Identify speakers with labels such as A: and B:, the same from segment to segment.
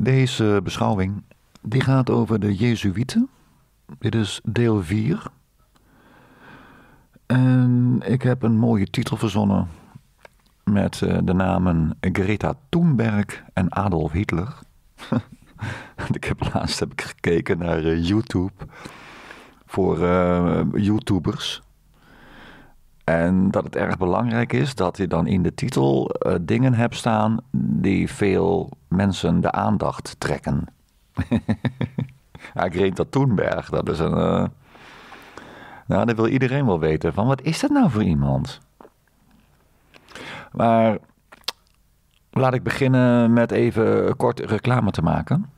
A: Deze beschouwing die gaat over de Jezuïeten. Dit is deel 4. En ik heb een mooie titel verzonnen met eh, de namen Greta Thunberg en Adolf Hitler. ik heb laatst heb ik gekeken naar eh, YouTube voor eh, YouTubers. En dat het erg belangrijk is dat je dan in de titel eh, dingen hebt staan die veel mensen de aandacht trekken. ja, dat toenberg. dat is een. Eh, nou, dat wil iedereen wel weten. Van wat is dat nou voor iemand? Maar laat ik beginnen met even kort reclame te maken.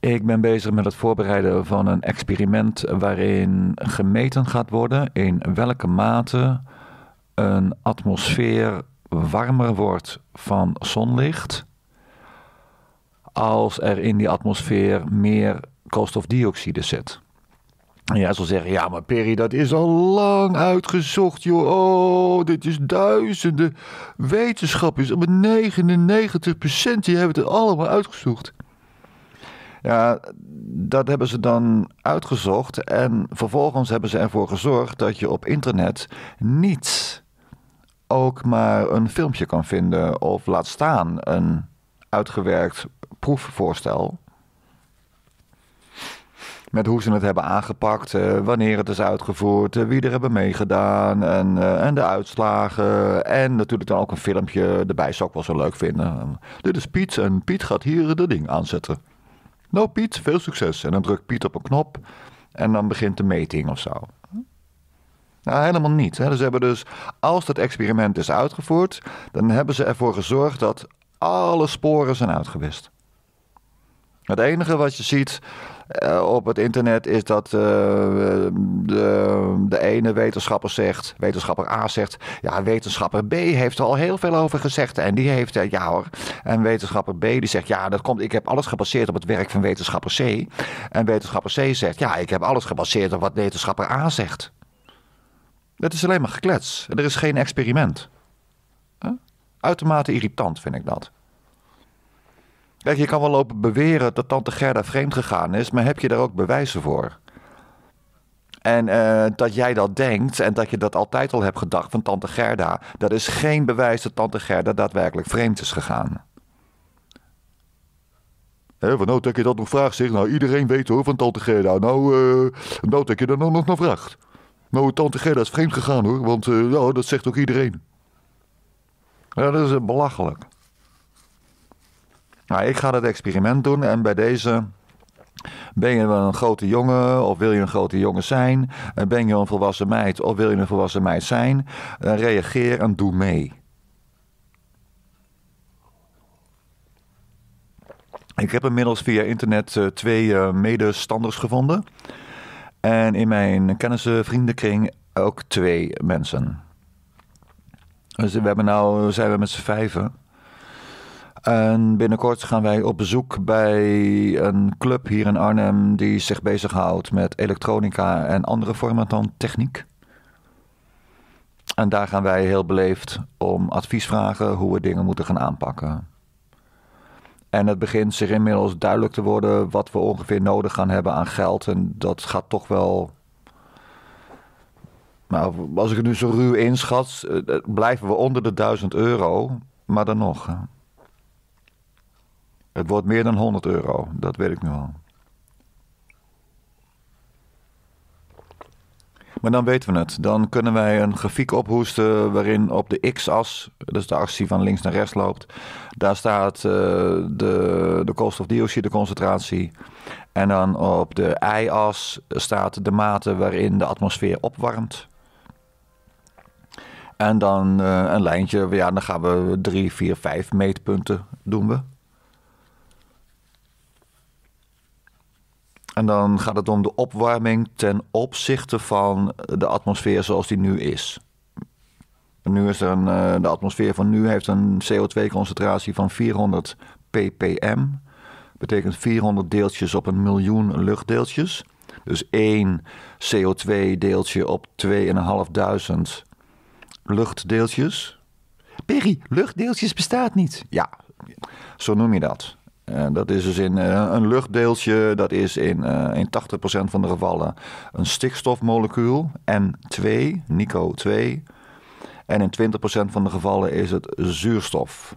A: Ik ben bezig met het voorbereiden van een experiment waarin gemeten gaat worden in welke mate een atmosfeer warmer wordt van zonlicht als er in die atmosfeer meer koolstofdioxide zit. En jij zal zeggen, ja maar Perry, dat is al lang uitgezocht joh. Oh, dit is duizenden wetenschappers. Maar 99% die hebben het allemaal uitgezocht. Ja, dat hebben ze dan uitgezocht en vervolgens hebben ze ervoor gezorgd dat je op internet niets ook maar een filmpje kan vinden of laat staan een uitgewerkt proefvoorstel. Met hoe ze het hebben aangepakt, eh, wanneer het is uitgevoerd, eh, wie er hebben meegedaan en, eh, en de uitslagen. En natuurlijk dan ook een filmpje erbij zou ik wel zo leuk vinden. Dit is Piet en Piet gaat hier de ding aanzetten. Nou Piet, veel succes. En dan drukt Piet op een knop en dan begint de meting of zo. Nou, helemaal niet. Hè. Dus hebben dus, als dat experiment is uitgevoerd, dan hebben ze ervoor gezorgd dat alle sporen zijn uitgewist. Het enige wat je ziet eh, op het internet is dat eh, de, de ene wetenschapper zegt, wetenschapper A zegt, ja, wetenschapper B heeft er al heel veel over gezegd. En die heeft, eh, ja hoor. En wetenschapper B die zegt, ja, dat komt, ik heb alles gebaseerd op het werk van wetenschapper C. En wetenschapper C zegt, ja, ik heb alles gebaseerd op wat wetenschapper A zegt. Dat is alleen maar geklets. Er is geen experiment. Uitermate irritant vind ik dat. Kijk, je kan wel lopen beweren dat tante Gerda vreemd gegaan is, maar heb je daar ook bewijzen voor? En eh, dat jij dat denkt en dat je dat altijd al hebt gedacht van tante Gerda, dat is geen bewijs dat tante Gerda daadwerkelijk vreemd is gegaan. He, van nou dat je dat nog vraagt, zeg. Nou, iedereen weet hoor van tante Gerda. Nou, uh, dat je dan nog naar vraagt. Nou, tante Gerda is vreemd gegaan hoor, want uh, dat zegt ook iedereen. Ja, dat is belachelijk. Nou, ik ga dat experiment doen en bij deze ben je een grote jongen of wil je een grote jongen zijn? Eh, ben je een volwassen meid of wil je een volwassen meid zijn? Eh, reageer en doe mee. Ik heb inmiddels via internet eh, twee medestanders gevonden. En in mijn vriendenkring ook twee mensen. Dus we hebben nou, zijn we met z'n vijven. En binnenkort gaan wij op bezoek bij een club hier in Arnhem die zich bezighoudt met elektronica en andere vormen dan techniek. En daar gaan wij heel beleefd om advies vragen hoe we dingen moeten gaan aanpakken. En het begint zich inmiddels duidelijk te worden wat we ongeveer nodig gaan hebben aan geld. En dat gaat toch wel. Nou, als ik het nu zo ruw inschat, eh, eh, blijven we onder de 1000 euro. Maar dan nog. Het wordt meer dan 100 euro, dat weet ik nu al. Maar dan weten we het. Dan kunnen wij een grafiek ophoesten waarin op de x-as, dus de actie van links naar rechts loopt, daar staat eh, de, de koolstofdioxideconcentratie. En dan op de y-as staat de mate waarin de atmosfeer opwarmt. En dan eh, een lijntje, ja, dan gaan we drie, vier, vijf meetpunten doen we. En dan gaat het om de opwarming ten opzichte van de atmosfeer zoals die nu is. Nu is er eh, de atmosfeer van nu heeft een CO2-concentratie van 400 ppm. Betekent 400 deeltjes op een miljoen luchtdeeltjes. Dus één CO2-deeltje op 2.500 luchtdeeltjes. Perry, luchtdeeltjes bestaat niet. Ja, zo noem je dat. Eh, dat is dus in eh, een luchtdeeltje, dat is in, uh, in 80% van de gevallen een stikstofmolecuul, N2, NiCO2. En in 20% van de gevallen is het zuurstof.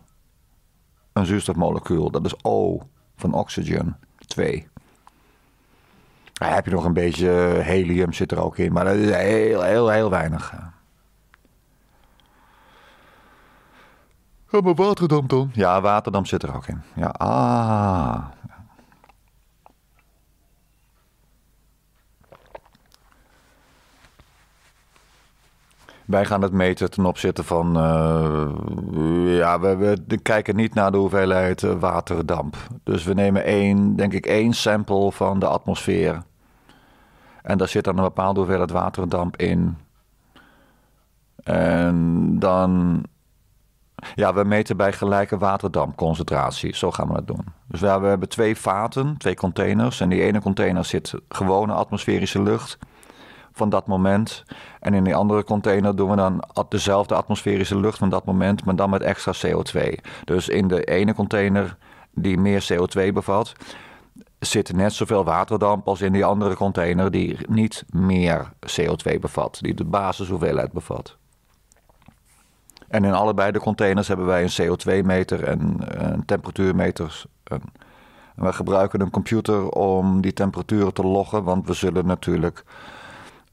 A: Een zuurstofmolecuul, dat is O van oxygen 2. Daar heb je nog een beetje helium zit er ook in, maar dat is heel, heel, heel weinig. Ja, maar Waterdam dan? Ja, waterdamp zit er ook in. Ja, ah. Wij gaan het meten ten opzichte van. Eh, ja, we, we, kijken niet naar de hoeveelheid eh, waterdamp. Dus we nemen één, denk ik, één sample van de atmosfeer. En daar zit dan een bepaalde hoeveelheid waterdamp in. En dan ja, we meten bij gelijke waterdampconcentratie. Zo gaan we dat doen. Dus we hebben twee vaten, twee containers. En die ene container zit gewone atmosferische lucht van dat moment. En in die andere container doen we dan dezelfde atmosferische lucht van dat moment, maar dan met extra CO2. Dus in de ene container die meer CO2 bevat, zit net zoveel waterdamp als in die andere container die niet meer CO2 bevat, die de basishoeveelheid bevat. En in allebei de containers hebben wij een CO2-meter en eh, een temperatuurmeter. En gebruiken een computer om die temperaturen te loggen, want we zullen natuurlijk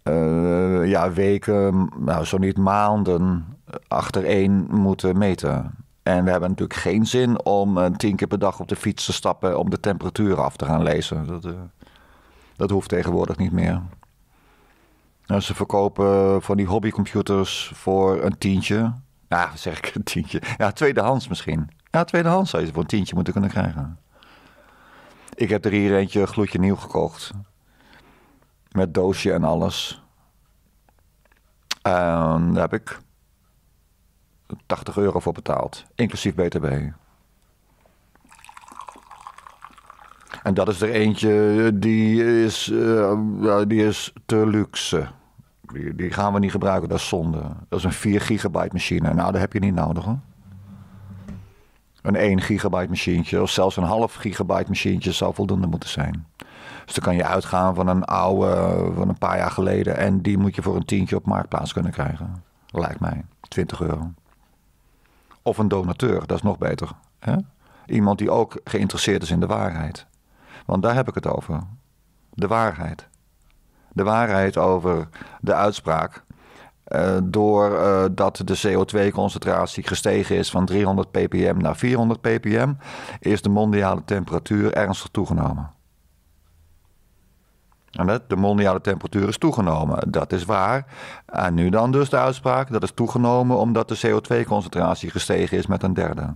A: eh, ja, weken, nou, zo niet maanden achtereen moeten meten. En we hebben natuurlijk geen zin om uh, tien keer per dag op de fiets te stappen om de temperatuur af te gaan lezen. Dat, dat hoeft tegenwoordig niet meer. Nou, ze verkopen van die hobbycomputers voor een tientje. Nou, zeg ik een tientje. Ja, tweedehands misschien. Ja, tweedehands zou je voor een tientje moeten kunnen krijgen. Ik heb er hier eentje gloedje nieuw gekocht. Met doosje en alles. En daar heb ik 80 euro voor betaald. Inclusief BTW. En dat is er eentje eh, die is, eh, die is te luxe die, die, gaan we niet gebruiken, dat is zonde. Dat is een 4 gigabyte machine. Nou, dat heb je niet nodig hoor. Een 1 gigabyte machientje of zelfs een half gigabyte machientje zou voldoende moeten zijn. Dus dan kan je uitgaan van een oude van een paar jaar geleden. En die moet je voor een tientje op marktplaats kunnen krijgen. Lijkt mij. 20 euro. Of een donateur, dat is nog beter. Hè? Iemand die ook geïnteresseerd is in de waarheid. Want daar heb ik het over. De waarheid de waarheid over de uitspraak. Uh, eh, doordat eh, de CO2-concentratie gestegen is van 300 ppm naar 400 ppm, is de mondiale temperatuur ernstig toegenomen. En dat, de mondiale temperatuur is toegenomen, dat is waar. En nu dan dus de uitspraak, dat is toegenomen omdat de CO2-concentratie gestegen is met een derde.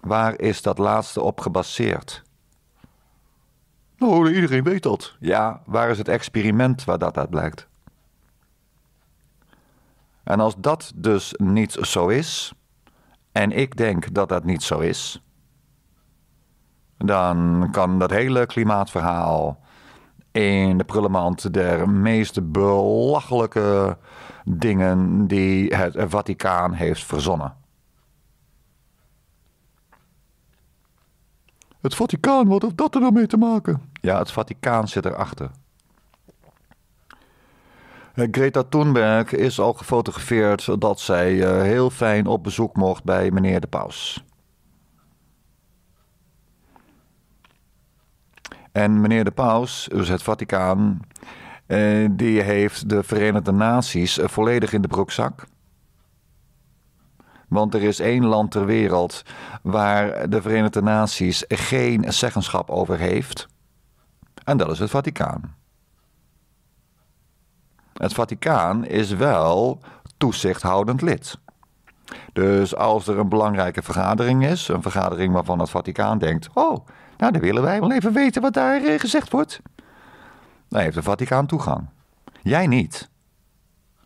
A: Waar is dat laatste op gebaseerd? Nou, iedereen weet dat. Ja, waar is het experiment waar dat uit blijkt? En als dat dus niet zo is, en ik denk dat dat niet zo is, dan kan dat hele klimaatverhaal in de prullenmand de meest belachelijke dingen die het Vaticaan heeft verzonnen. Het Vaticaan, wat heeft dat er nou mee te maken? Ja, het Vaticaan zit erachter. Eh, Greta Thunberg is al gefotografeerd dat zij eh, heel fijn op bezoek mocht bij meneer de paus. En meneer de paus, dus het Vaticaan, eh, die heeft de Verenigde Naties volledig in de broekzak. Want er is één land ter wereld waar de Verenigde Naties geen zeggenschap over heeft. En dat is het Vaticaan. Het Vaticaan is wel toezichthoudend lid. Dus als er een belangrijke vergadering is, een vergadering waarvan het Vaticaan denkt: Oh, nou dan willen wij wel even weten wat daar eh, gezegd wordt. Dan heeft het Vaticaan toegang. Jij niet.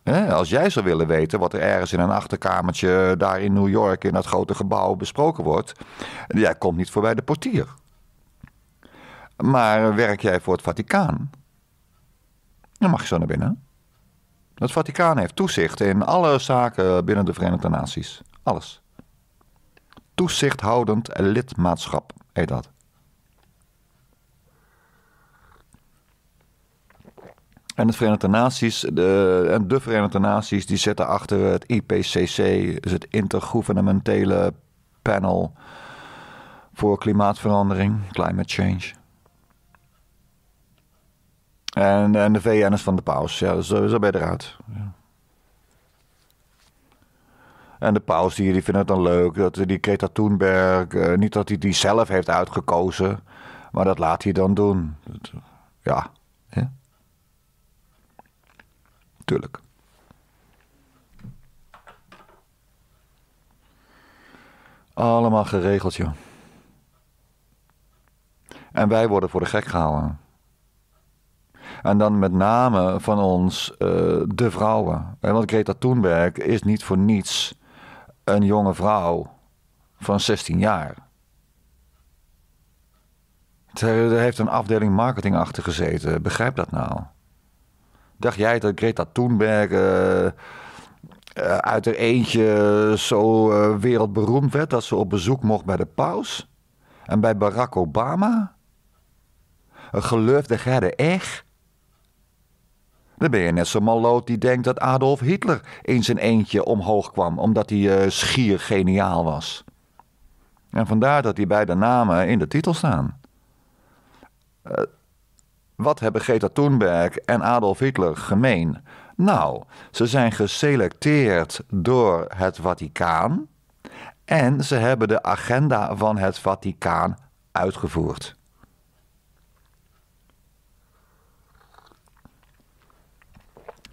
A: Als jij zou willen weten wat er ergens in een achterkamertje daar in New York in dat grote gebouw besproken wordt, jij komt niet voorbij de portier. Maar werk jij voor het Vaticaan, dan mag je zo naar binnen. Het Vaticaan heeft toezicht in alle zaken binnen de Verenigde Naties. Alles. Toezichthoudend lidmaatschap heet dat. En het Verenigde Naties, de, de Verenigde Naties, die zitten achter het IPCC, dus het Intergovernementele Panel voor Klimaatverandering, Climate Change. En, en de VN is van de paus, ja, is zo bij de raad Ja. En de paus, die, die vinden het dan leuk, dat die Greta Thunberg, eh, niet dat hij die zelf heeft uitgekozen, maar dat laat hij dan doen. ja. natuurlijk. Allemaal geregeld, joh. En wij worden voor de gek gehouden. En dan met name van ons eh, de vrouwen. Eh, want Greta Thunberg is niet voor niets een jonge vrouw van 16 jaar. Ze heeft een afdeling marketing achter gezeten. Begrijp dat nou. Dacht jij dat Greta Thunberg eh, eh, uit haar eentje zo eh, wereldberoemd werd dat ze op bezoek mocht bij de paus en bij Barack Obama? Geloofde jij echt? Dan ben je net zo'n maloot die denkt dat Adolf Hitler in zijn eentje omhoog kwam omdat hij schier geniaal was. En vandaar dat die beide namen in de titel staan. Wat hebben Greta Thunberg en Adolf Hitler gemeen? Nou, ze zijn geselecteerd door het Vaticaan en ze hebben de agenda van het Vaticaan uitgevoerd.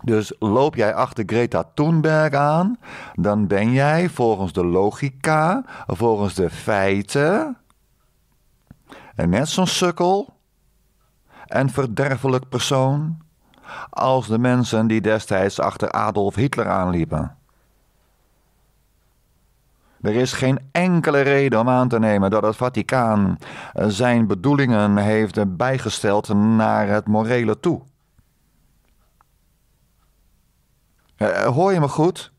A: Dus loop jij achter Greta Thunberg aan, dan ben jij volgens de logica, volgens de feiten, en net zo'n sukkel en verderfelijk persoon als de mensen die destijds achter Adolf Hitler aanliepen. Er is geen enkele reden om aan te nemen dat het Vaticaan zijn bedoelingen heeft bijgesteld naar het morele toe. Eh, hoor je me goed?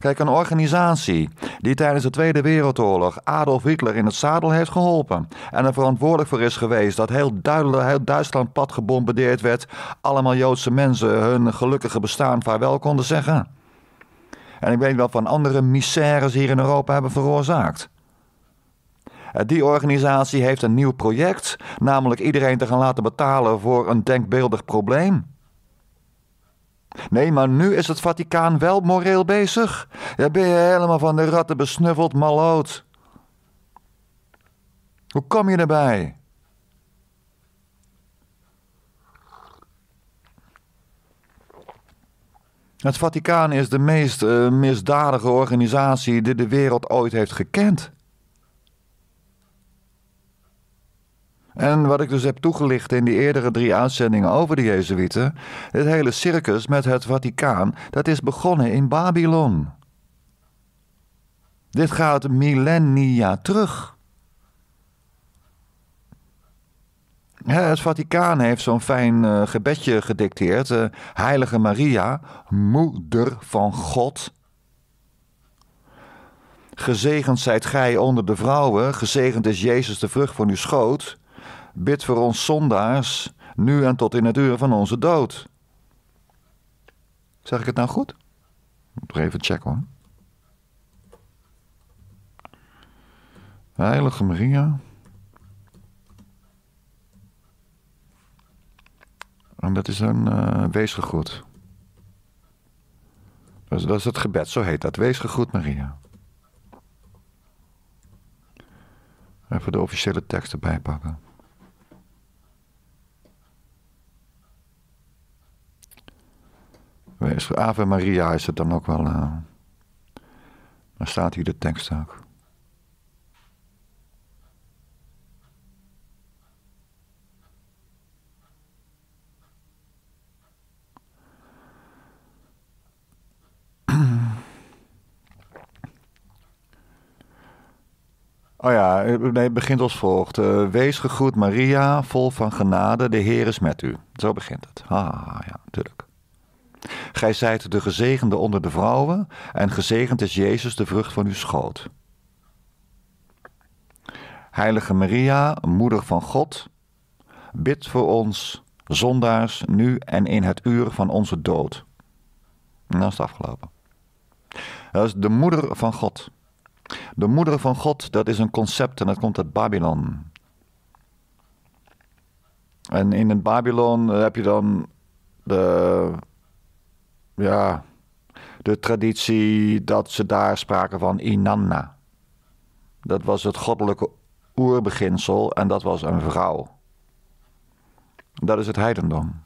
A: Kijk, een organisatie die tijdens de Tweede Wereldoorlog Adolf Hitler in het zadel heeft geholpen en er verantwoordelijk voor is geweest dat heel, duidelijk, Duitsland pad gebombardeerd werd, allemaal Joodse mensen hun gelukkige bestaan vaarwel konden zeggen. En ik weet wel van andere misères hier in Europa hebben veroorzaakt. Eh, die organisatie heeft een nieuw project, namelijk iedereen te gaan laten betalen voor een denkbeeldig probleem. Nee, maar nu is het Vaticaan wel moreel bezig. Dan ben je helemaal van de ratten besnuffeld maloot. Hoe kom je erbij? Het Vaticaan is de meest eh, misdadige organisatie die de wereld ooit heeft gekend. En wat ik dus heb toegelicht in die eerdere drie uitzendingen over de Jezuïeten, het hele circus met het Vaticaan, dat is begonnen in Babylon. Dit gaat millennia terug. Het Vaticaan heeft zo'n fijn eh, gebedje gedicteerd. Eh, Heilige Maria, moeder van God. Gezegend zijt gij onder de vrouwen, gezegend is Jezus de vrucht van uw schoot. Bid voor ons zondaars, nu en tot in het uur van onze dood. Zeg ik het nou goed? Moet nog even checken hoor. Heilige Maria. En dat is een uh, weesgegroet. Dat is, dat is het gebed, zo heet dat. Weesgegroet Maria. Even de officiële tekst erbij pakken. Ave Maria is het dan ook wel. Uh, eh, daar staat hier de tekst ook. Oh ja, eh, nee, het begint als volgt. Eh, wees gegroet Maria, vol van genade, de Heer is met u. Zo begint het. Ah, ja, natuurlijk. Gij zijt de gezegende onder de vrouwen, en gezegend is Jezus, de vrucht van uw schoot. Heilige Maria, moeder van God, bid voor ons, zondaars, nu en in het uur van onze dood. En dat is afgelopen. Dat is de moeder van God. De moeder van God, dat is een concept en dat komt uit Babylon. En in het Babylon heb je dan de ja, de traditie dat ze daar spraken van Inanna. Dat was het goddelijke oerbeginsel en dat was een vrouw. Dat is het heidendom.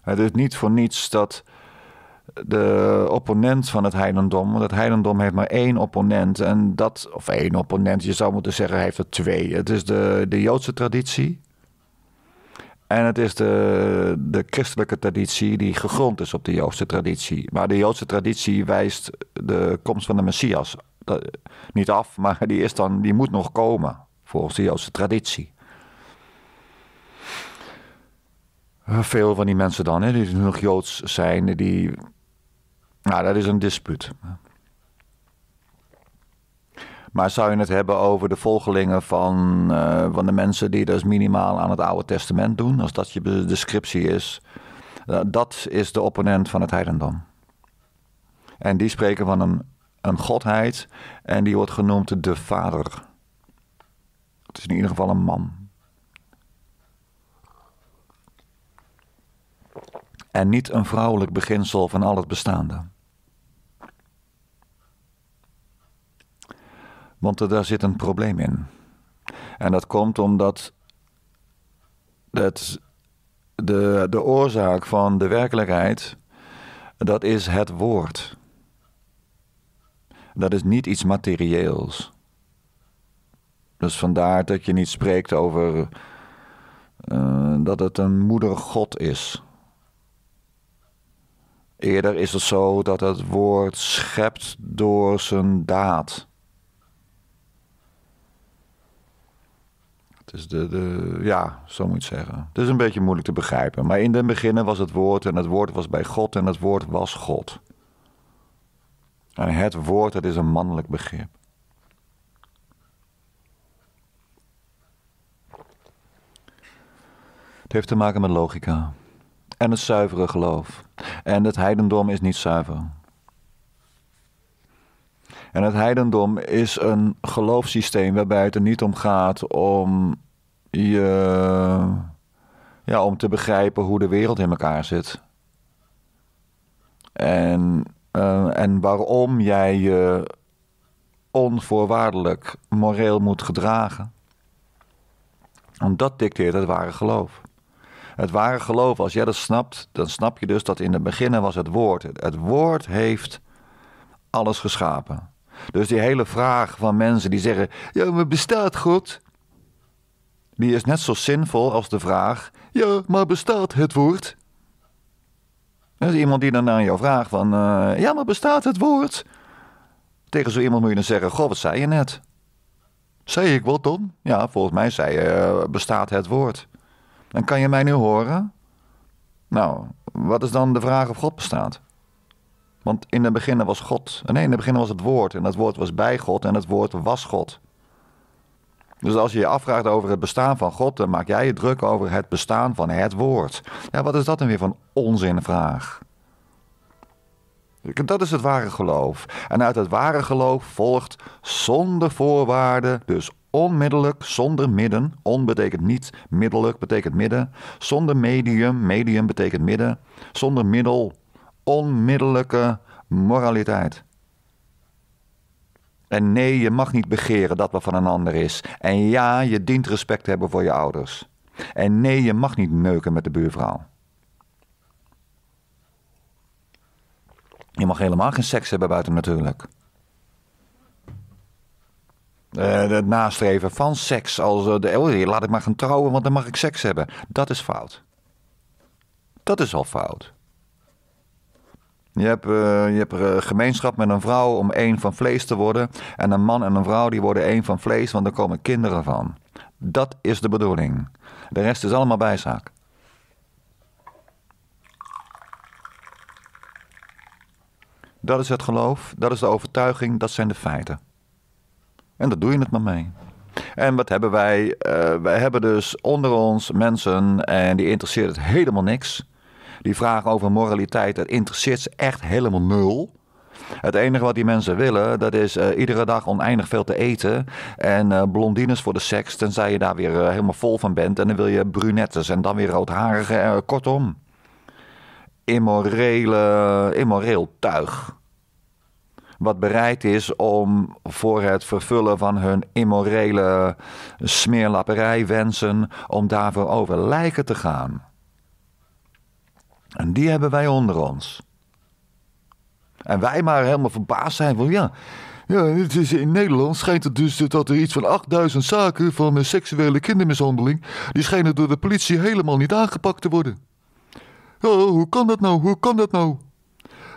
A: Het is niet voor niets dat de opponent van het heidendom, want het heidendom heeft maar één opponent en dat, of één opponent, je zou moeten zeggen, heeft er twee. Het is de, de Joodse traditie en het is de, de christelijke traditie die gegrond is op de Joodse traditie. Maar de Joodse traditie wijst de komst van de Messias niet af, maar die, is dan, die moet nog komen volgens de Joodse traditie. Veel van die mensen dan, hè, die nog Joods zijn, die. Nou, dat is een dispuut. Maar zou je het hebben over de volgelingen van, eh, van de mensen die dus minimaal aan het Oude Testament doen, als dat je descriptie is, eh, dat is de opponent van het heidendom. En die spreken van een, een godheid en die wordt genoemd de Vader. Het is in ieder geval een man. En niet een vrouwelijk beginsel van al het bestaande. Want daar zit een probleem in. En dat komt omdat dat de, de oorzaak van de werkelijkheid, dat is het woord. Dat is niet iets materieels. Dus vandaar dat je niet spreekt over eh, dat het een moedergod is. Eerder is het zo dat het woord schept door zijn daad. Dus de, ja, zo moet je het zeggen. Het is een beetje moeilijk te begrijpen. Maar in den beginnen was het woord en het woord was bij God en het woord was God. En het woord, dat is een mannelijk begrip. Het heeft te maken met logica. En het zuivere geloof. En het heidendom is niet zuiver. En het heidendom is een geloofssysteem waarbij het er niet om gaat om je. Ja, om te begrijpen hoe de wereld in elkaar zit. En, eh, en waarom jij je onvoorwaardelijk moreel moet gedragen. Want dat dicteert het ware geloof. Het ware geloof, als jij dat snapt, dan snap je dus dat in het begin was het woord. Het woord heeft alles geschapen. Dus die hele vraag van mensen die zeggen: Ja, maar bestaat God? Die is net zo zinvol als de vraag: Ja, maar bestaat het woord? Dat is iemand die dan aan jou vraagt: van, eh, Ja, maar bestaat het woord? Tegen zo iemand moet je dan zeggen: Goh, wat zei je net? Zei ik wat dan? Ja, volgens mij zei je: eh, Bestaat het woord? En kan je mij nu horen? Nou, wat is dan de vraag of God bestaat? Want in het begin was God. Eh, nee, in het begin was het woord. En dat woord was bij God en het woord was God. Dus als je je afvraagt over het bestaan van God, dan maak jij je druk over het bestaan van het woord. Ja, wat is dat dan weer van onzinvraag? Dat is het ware geloof. En uit het ware geloof volgt zonder voorwaarden, dus onmiddellijk, zonder midden. On betekent niet, Middellijk betekent midden. Zonder medium, medium betekent midden. Zonder middel, onmiddellijke moraliteit. En nee, je mag niet begeren dat wat van een ander is. En ja, je dient respect te hebben voor je ouders. En nee, je mag niet neuken met de buurvrouw. Je mag helemaal geen seks hebben buiten natuurlijk. Eh, het nastreven van seks als eh, de, oh, laat ik maar gaan trouwen, want dan mag ik seks hebben. Dat is fout. Dat is al fout. Je hebt, eh, je hebt een eh, gemeenschap met een vrouw om één van vlees te worden. En een man en een vrouw die worden één van vlees, want er komen kinderen van. Dat is de bedoeling. De rest is allemaal bijzaak. Dat is het geloof, dat is de overtuiging, dat zijn de feiten. En daar doe je het maar mee. En wat hebben wij? Uh, wij hebben dus onder ons mensen en die interesseert het helemaal niks. Die vraag over moraliteit, dat interesseert ze echt helemaal nul. Het enige wat die mensen willen, dat is eh, iedere dag oneindig veel te eten. En eh, blondines voor de seks, tenzij je daar weer eh, helemaal vol van bent. En dan wil je brunettes en dan weer roodharige. kortom, immorele, immoreel tuig. Wat bereid is om voor het vervullen van hun immorele smeerlapperijwensen, wensen, om daarvoor over lijken te gaan. En die hebben wij onder ons. En wij maar helemaal verbaasd zijn van ja. Ja, het is in Nederland schijnt het dus dat er iets van 8000 zaken van seksuele kindermishandeling. die schijnen door de politie helemaal niet aangepakt te worden. Oh, hoe kan dat nou? Hoe kan dat nou?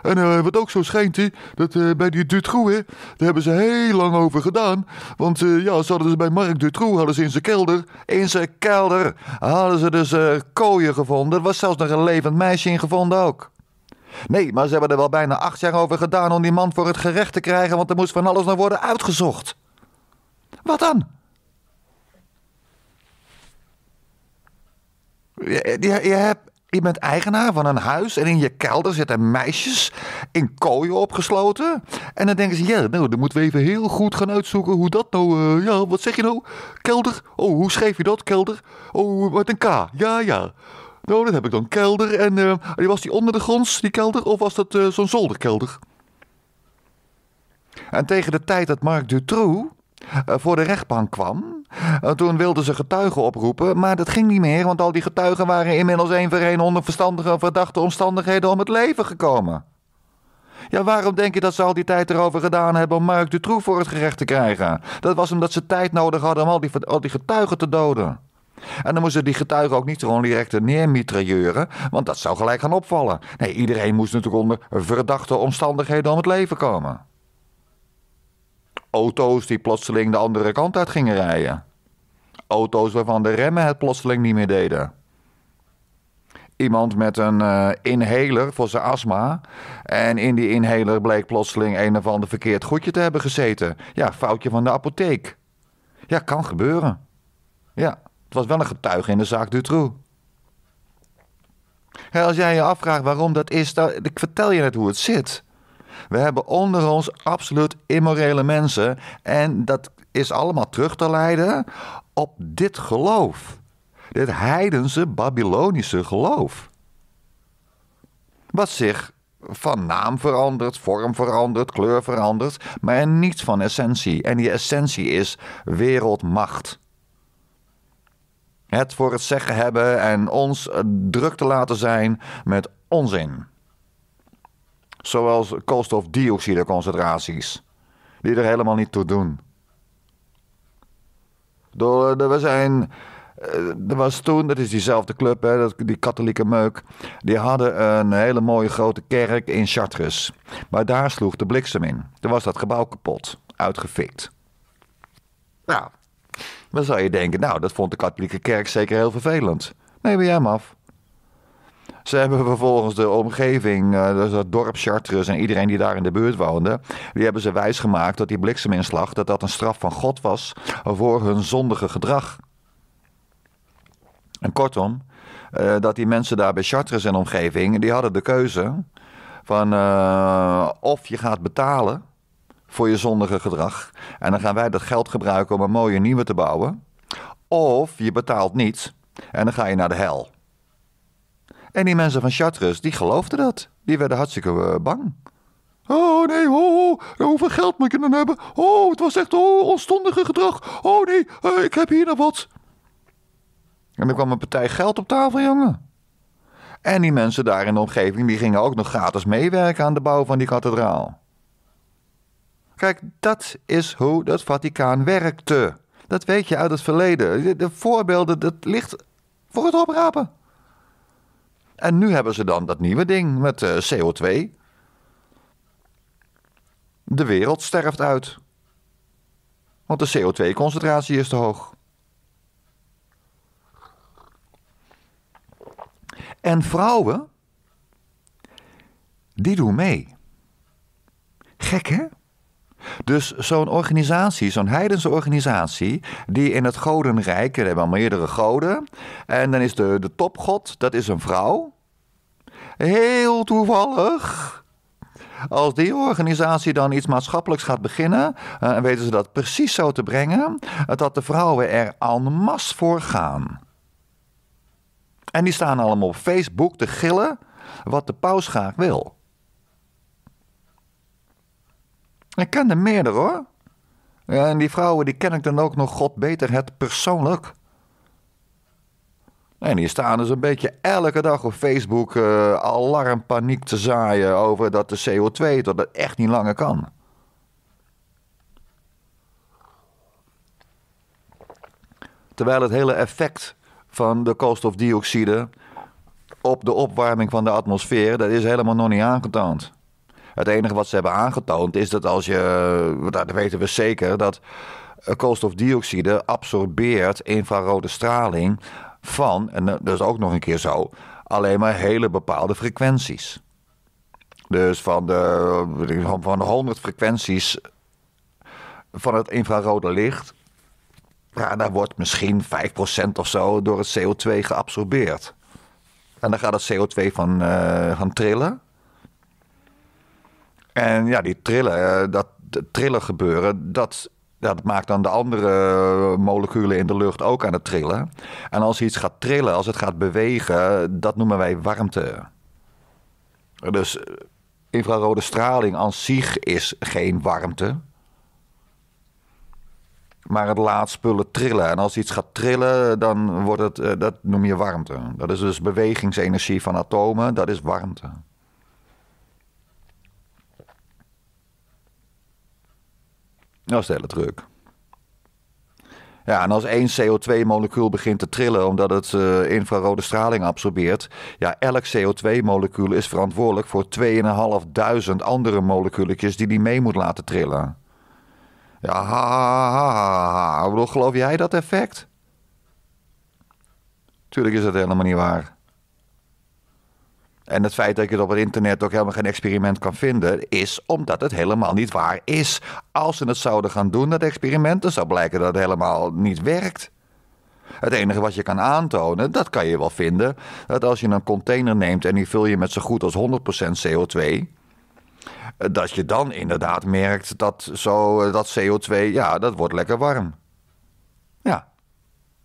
A: En eh, wat ook zo schijnt, hij dat eh, bij die Dutroux, daar hebben ze heel lang over gedaan. Want eh, ja, ze hadden dus bij Mark Dutroux hadden ze in zijn kelder, in zijn kelder, hadden ze dus kooien gevonden. Er was zelfs nog een levend meisje in gevonden ook. Nee, maar ze hebben er wel bijna acht jaar over gedaan om die man voor het gerecht te krijgen, want er moest van alles naar worden uitgezocht. Wat dan? je, hebt, je bent eigenaar van een huis en in je kelder zitten meisjes in kooien opgesloten. En dan denken ze, ja, nou, dan moeten we even heel goed gaan uitzoeken hoe dat nou... Eh, ja, wat zeg je nou? Kelder? Oh, hoe schreef je dat, kelder? Oh, met een K. Ja, ja. Nou, dat heb ik dan. Kelder. En eh, was die onder de gronds, die kelder? Of was dat eh, zo'n zolderkelder? En tegen de tijd dat Marc Dutroux eh, voor de rechtbank kwam. Eh, toen wilden ze getuigen oproepen, maar dat ging niet meer, want al die getuigen waren inmiddels één voor één onder verstandige verdachte omstandigheden om het leven gekomen. Ja, waarom denk je dat ze al die tijd erover gedaan hebben om Mark Dutroux voor het gerecht te krijgen? Dat was omdat ze tijd nodig hadden om al die, al die getuigen te doden. En dan moesten die getuigen ook niet gewoon direct neermitrailleuren, want dat zou gelijk gaan opvallen. Nee, iedereen moest natuurlijk onder verdachte omstandigheden om het leven komen. Auto's die plotseling de andere kant uit gingen rijden. Auto's waarvan de remmen het plotseling niet meer deden. Iemand met een eh, inhaler voor zijn astma. En in die inhaler bleek plotseling een of ander verkeerd goedje te hebben gezeten. Ja, foutje van de apotheek. Ja, kan gebeuren. Ja, het was wel een getuige in de zaak Dutroux. als jij je afvraagt waarom dat is, dan, ik vertel je net hoe het zit. We hebben onder ons absoluut immorele mensen. En dat is allemaal terug te leiden op dit geloof. Dit heidense Babylonische geloof. Wat zich van naam verandert, vorm verandert, kleur verandert, maar niets van essentie. En die essentie is wereldmacht. Het voor het zeggen hebben en ons druk te laten zijn met onzin zoals koolstofdioxideconcentraties, die er helemaal niet toe doen. Eh, we zijn eh, er was toen, dat is diezelfde club, die katholieke meuk. Die hadden een hele mooie grote kerk in Chartres. Maar daar sloeg de bliksem in. Er was dat gebouw kapot, uitgefikt. Nou, dan zou je denken, nou, dat vond de katholieke kerk zeker heel vervelend. Nee, ben jij hem af. Ze hebben vervolgens de omgeving, eh, dus het dorp Chartres en iedereen die daar in de buurt woonde, die hebben ze wijsgemaakt dat die blikseminslag dat dat een straf van God was voor hun zondige gedrag. En kortom, eh, dat die mensen daar bij Chartres en omgeving, die hadden de keuze van eh, of je gaat betalen voor je zondige gedrag en dan gaan wij dat geld gebruiken om een mooie nieuwe te bouwen, of je betaalt niet en dan ga je naar de hel. En die mensen van Chartres, die geloofden dat. Die werden hartstikke eh, bang. Oh nee, nou, hoeveel geld moet ik dan hebben? Oh, het was echt oh, gedrag. Oh nee, eh, ik heb hier nog wat. En er kwam een partij geld op tafel, jongen. En die mensen daar in de omgeving, die gingen ook nog gratis meewerken aan de bouw van die kathedraal. Kijk, dat is hoe dat Vaticaan werkte. Dat weet je uit het verleden. De voorbeelden, dat ligt voor het oprapen. En nu hebben ze dan dat nieuwe ding met eh, CO2. De wereld sterft uit. Want de CO2-concentratie is te hoog. En vrouwen, die doen mee. Gek hè? Dus zo'n organisatie, zo'n heidense organisatie, die in het godenrijk, er hebben meerdere goden, en dan is de, de topgod, dat is een vrouw. Heel toevallig. Als die organisatie dan iets maatschappelijks gaat beginnen, uh, weten ze dat precies zo te brengen, eh, dat de vrouwen er en masse voor gaan. En die staan allemaal op Facebook te gillen wat de paus graag wil. Ik ken er meerdere hoor. Ja, en die vrouwen die ken ik dan ook nog god beter het persoonlijk. En die staan dus een beetje elke dag op Facebook uh, alarmpaniek te zaaien over dat de CO2 dat het echt niet langer kan. Terwijl het hele effect van de koolstofdioxide op de opwarming van de atmosfeer, dat is helemaal nog niet aangetoond. Het enige wat ze hebben aangetoond is dat als je, dat weten we zeker, dat eh, koolstofdioxide absorbeert infrarode straling van, en eh, dat is ook nog een keer zo, alleen maar hele bepaalde frequenties. Dus van de, van de 100 frequenties van het infrarode licht, ja, daar wordt misschien 5% of zo door het CO2 geabsorbeerd. En dan gaat het CO2 van eh, gaan trillen. En ja, die trillen, eh, dat trillen gebeuren, dat, dat maakt dan de andere eh, moleculen in de lucht ook aan het trillen. En als iets gaat trillen, als het gaat bewegen, dat noemen wij warmte. Dus eh, infrarode straling aan zich is geen warmte. Maar het laat spullen trillen. En als iets gaat trillen, dan wordt het, dat noem je warmte. Dat is dus bewegingsenergie van atomen, dat is warmte. Dat is hele truc. Ja, en als één CO2-molecuul begint te trillen omdat het eh, infrarode straling absorbeert, ja, elk CO2-molecuul is verantwoordelijk voor 2.500 andere moleculetjes die die mee moet laten trillen. Ja, ha, geloof jij dat effect? Tuurlijk is dat helemaal niet waar. En het feit dat je het op het internet ook helemaal geen experiment kan vinden, is omdat het helemaal niet waar is. Als ze het zouden gaan doen, dat experiment, dan zou blijken dat het helemaal niet werkt. Het enige wat je kan aantonen, dat kan je wel vinden. Dat als je een container neemt en die vul je met zo goed als 100% CO2. Dat je dan inderdaad merkt dat, zo, dat CO2, ja, dat wordt lekker warm. Ja,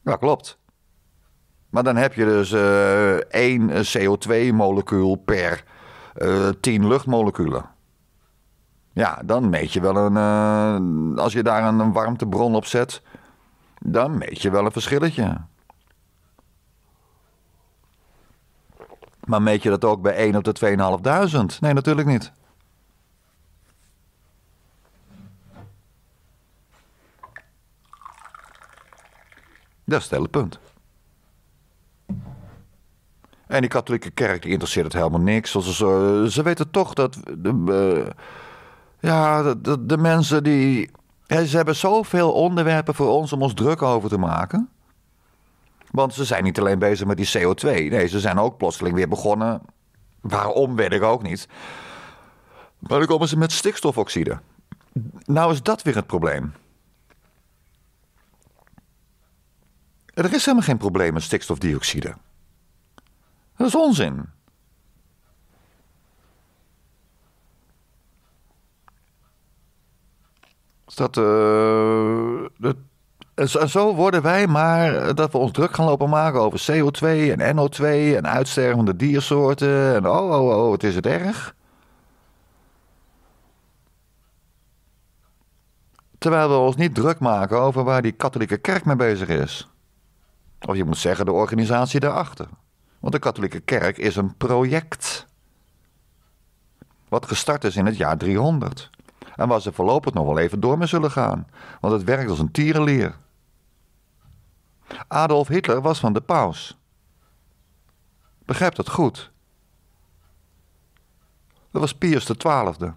A: dat klopt. Maar dan heb je dus eh, één eh, CO2-molecuul per uh, tien luchtmoleculen. Ja, dan meet je wel een. als je daar een, een, warmtebron op zet, dan meet je wel een verschilletje. Maar meet je dat ook bij 1 op de 2.500? Nee, natuurlijk niet. Dat is het hele punt. En die katholieke kerk die interesseert het helemaal niks. Ze, weten toch dat. De, eh, ja, de, mensen die. ze hebben zoveel onderwerpen voor ons om ons druk over te maken. Want ze zijn niet alleen bezig met die CO2. Nee, ze zijn ook plotseling weer begonnen. Waarom weet ik ook niet. Maar dan komen ze met stikstofoxide. Nou is dat weer het probleem. Er is helemaal geen probleem met stikstofdioxide. Dat is onzin. Dat, eh, en zo worden wij maar eh, dat we ons druk gaan lopen maken over CO2 en NO2 en uitstervende diersoorten. En oh, oh, oh, het is het erg. Terwijl we ons niet druk maken over waar die katholieke kerk mee bezig is. Of je moet zeggen, de organisatie daarachter. Want de katholieke kerk is een project. Wat gestart is in het jaar 300. En waar ze voorlopig nog wel even door mee zullen gaan. Want het werkt als een tierenlier. Adolf Hitler was van de paus. Begrijp dat goed. Dat was Pius XII.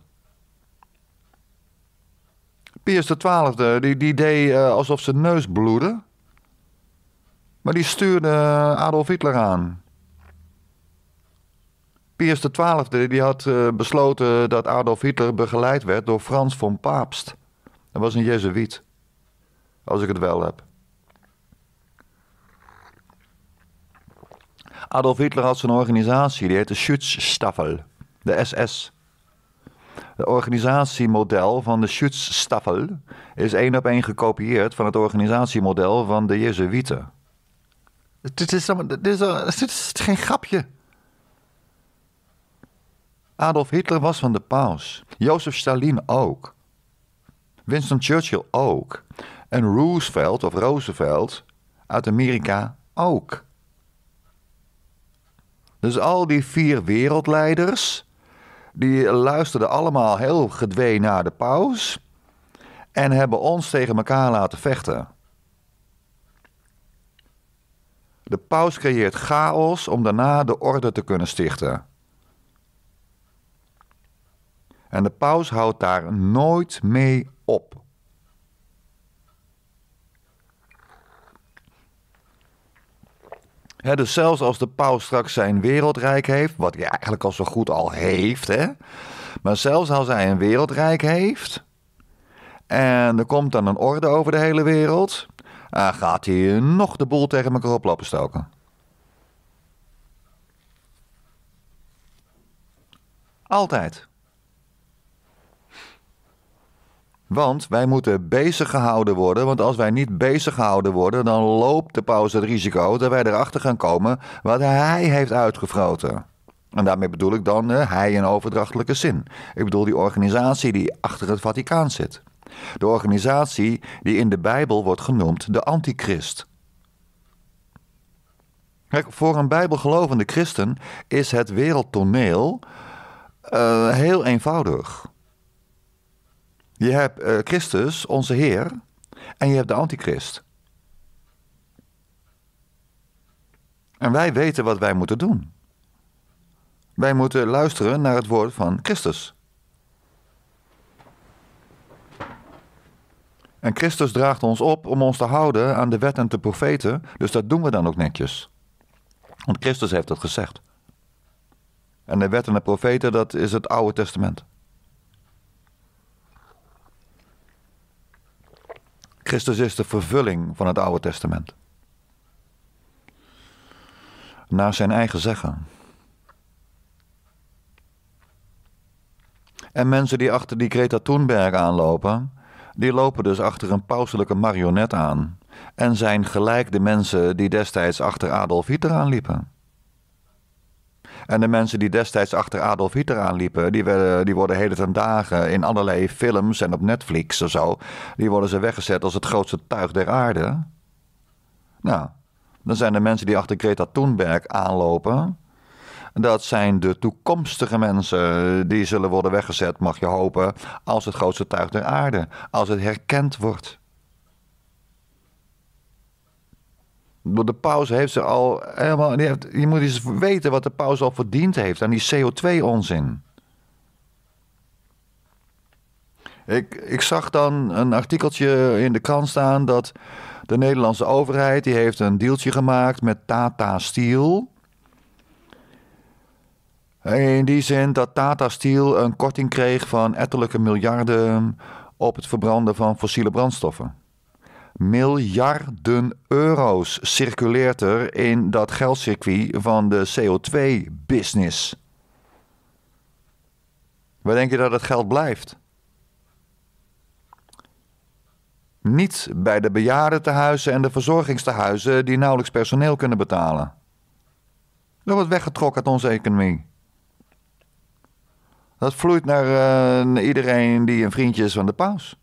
A: Pius XII, die, die deed eh, alsof zijn neus bloedde. Maar die stuurde eh, Adolf Hitler aan. Piers XII die had eh, besloten dat Adolf Hitler begeleid werd door Frans von Paapst. Dat was een Jezuïet, als ik het wel heb. Adolf Hitler had zijn organisatie, die heette Schutzstaffel, de SS. Het organisatiemodel van de Schutzstaffel is één op één gekopieerd van het organisatiemodel van de Jezuïeten. Dit is, dit, is, dit is geen grapje. Adolf Hitler was van de paus. Jozef Stalin ook. Winston Churchill ook. En Roosevelt of Roosevelt uit Amerika ook. Dus al die vier wereldleiders, die luisterden allemaal heel gedwee naar de paus en hebben ons tegen elkaar laten vechten. De paus creëert chaos om daarna de orde te kunnen stichten. En de paus houdt daar nooit mee op. dus zelfs als de paus straks zijn wereldrijk heeft, wat hij eigenlijk al zo goed al heeft, hè, maar zelfs als hij een wereldrijk heeft en er komt dan een orde over de hele wereld, dan gaat hij nog de boel tegen elkaar op stoken. Altijd. Want wij moeten bezig gehouden worden. Want als wij niet bezig gehouden worden, dan loopt de paus het risico dat wij erachter gaan komen wat hij heeft uitgefroten. En daarmee bedoel ik dan eh, hij in overdrachtelijke zin. Ik bedoel die organisatie die achter het Vaticaan zit. De organisatie die in de Bijbel wordt genoemd de Antichrist. Kijk, voor een bijbelgelovende christen is het wereldtoneel eh, heel eenvoudig. Je hebt eh, Christus, onze Heer, en je hebt de Antichrist. En wij weten wat wij moeten doen. Wij moeten luisteren naar het woord van Christus. En Christus draagt ons op om ons te houden aan de wet en de profeten, dus dat doen we dan ook netjes. Want Christus heeft dat gezegd. En de wet en de profeten, dat is het Oude Testament. Christus is de vervulling van het Oude Testament. Naar zijn eigen zeggen. En mensen die achter die Greta Thunberg aanlopen, die lopen dus achter een pauselijke marionet aan. En zijn gelijk de mensen die destijds achter Adolf Hitler aanliepen. En de mensen die destijds achter Adolf Hitler aanliepen, die, werden, die worden heden ten dagen in allerlei films en op Netflix en zo, die worden ze weggezet als het grootste tuig der aarde. Nou, dan zijn de mensen die achter Greta Thunberg aanlopen, dat zijn de toekomstige mensen. Die zullen worden weggezet, mag je hopen, als het grootste tuig der aarde. Als het herkend wordt. De pauze heeft ze al helemaal. je moet eens weten wat de pauze al verdiend heeft aan die CO2-onzin. Ik, ik zag dan een artikeltje in de krant staan dat de Nederlandse overheid die heeft een deeltje gemaakt met Tata Steel. In die zin dat Tata Steel een korting kreeg van ettelijke miljarden op het verbranden van fossiele brandstoffen. Miljarden euro's circuleert er in dat geldcircuit van de CO2-business. Waar denk je dat het geld blijft? Niet bij de bejaardentehuizen en de verzorgingstehuizen die nauwelijks personeel kunnen betalen. Dat wordt weggetrokken uit onze economie. Dat vloeit naar eh, iedereen die een vriendje is van de paus.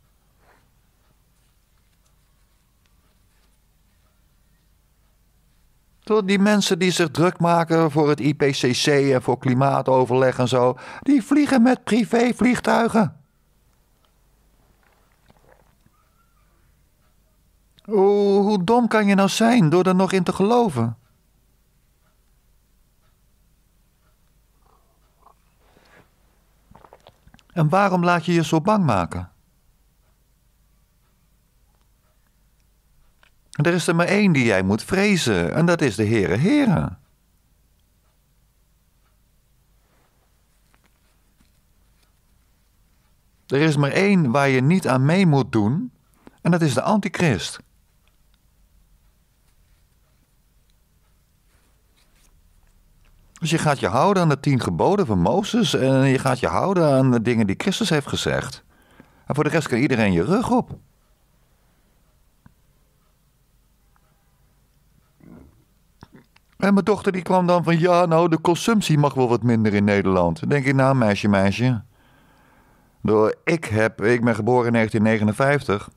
A: Die mensen die zich druk maken voor het IPCC en voor klimaatoverleg en zo, die vliegen met privévliegtuigen. Hoe, hoe dom kan je nou zijn door er nog in te geloven? En waarom laat je je zo bang maken? er is er maar één die jij moet vrezen, en dat is de Heere Heere. Er is maar één waar je niet aan mee moet doen, en dat is de antichrist. Dus je gaat je houden aan de tien geboden van Mozes en je gaat je houden aan de dingen die Christus heeft gezegd. En voor de rest kan iedereen je rug op. En mijn dochter die kwam dan van, ja nou, de consumptie mag wel wat minder in Nederland. Dan denk ik, nou meisje, meisje. ik, heb, ik ben geboren in 1959.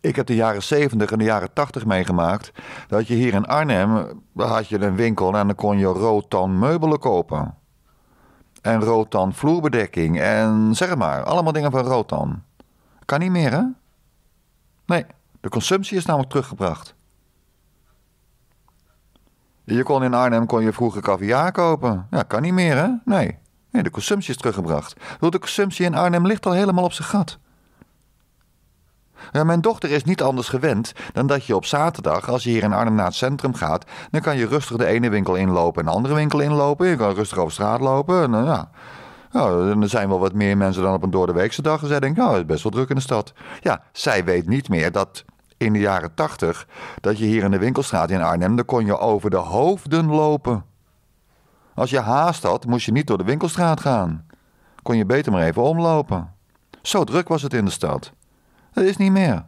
A: Ik heb de jaren 70 en de jaren 80 meegemaakt. Dat je hier in Arnhem, had je een winkel en dan kon je rotan meubelen kopen. En rotan vloerbedekking en zeg maar, allemaal dingen van rotan. Kan niet meer hè? Nee, de consumptie is namelijk teruggebracht. Je kon in Arnhem kon je vroeger caviar kopen. Ja, kan niet meer, hè? Nee. Nee, de consumptie is teruggebracht. De consumptie in Arnhem ligt al helemaal op zijn gat. Ja, mijn dochter is niet anders gewend dan dat je op zaterdag, als je hier in Arnhem naar het centrum gaat, dan kan je rustig de ene winkel inlopen en de andere winkel inlopen. Je kan rustig over straat lopen. En, eh, ja. ja er zijn wel wat meer mensen dan op een doordeweekse dag. En zij denkt, nou, het is best wel druk in de stad. Ja, zij weet niet meer dat in de jaren 80 dat je hier in de winkelstraat in Arnhem, daar kon je over de hoofden lopen. Als je haast had, moest je niet door de winkelstraat gaan. Kon je beter maar even omlopen. Zo druk was het in de stad. Dat is niet meer.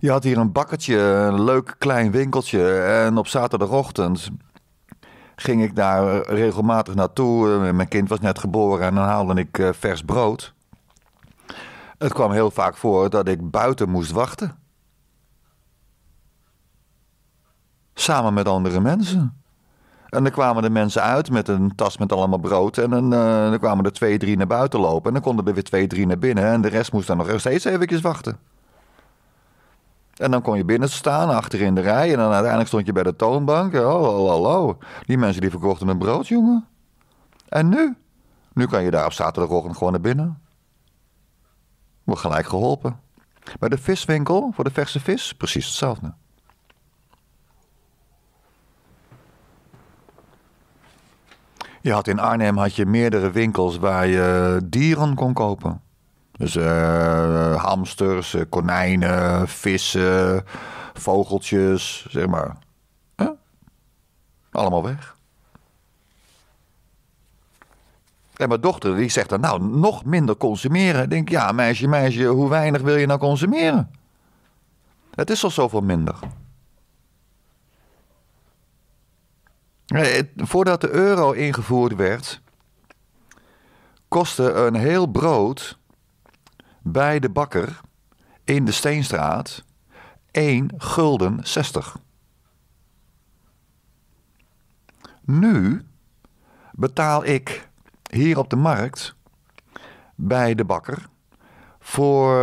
A: Je had hier een bakketje, een leuk klein winkeltje. En op zaterdagochtend ging ik daar eh, regelmatig naartoe. Eh, mijn kind was net geboren en dan haalde ik eh, vers brood. Het kwam heel vaak voor dat ik buiten moest wachten. Samen met andere mensen. En dan kwamen de mensen uit met een tas met allemaal brood. En dan, kwamen er twee, drie naar buiten lopen. En dan konden er weer twee, drie naar binnen. En de rest moest dan nog steeds eventjes wachten. En dan kon je binnen staan, achterin de rij. En dan uiteindelijk stond je bij de toonbank. Oh, hallo. Die mensen die verkochten een brood, jongen. En nu? Nu kan je daar op zaterdagochtend gewoon naar binnen. Wordt gelijk geholpen. Bij de viswinkel voor de verse vis, precies hetzelfde. Je had in Arnhem had je meerdere winkels waar je dieren kon kopen. Dus eh, hamsters, eh, konijnen, vissen, vogeltjes, zeg maar. Allemaal weg. En mijn dochter die zegt dan, nou, nog minder consumeren. Ik denk, ja, meisje, meisje, hoe weinig wil je nou consumeren? Het is al zoveel minder. Voordat de euro ingevoerd werd, kostte een heel brood bij de bakker in de Steenstraat 1 gulden 60. Nu betaal ik hier op de markt bij de bakker voor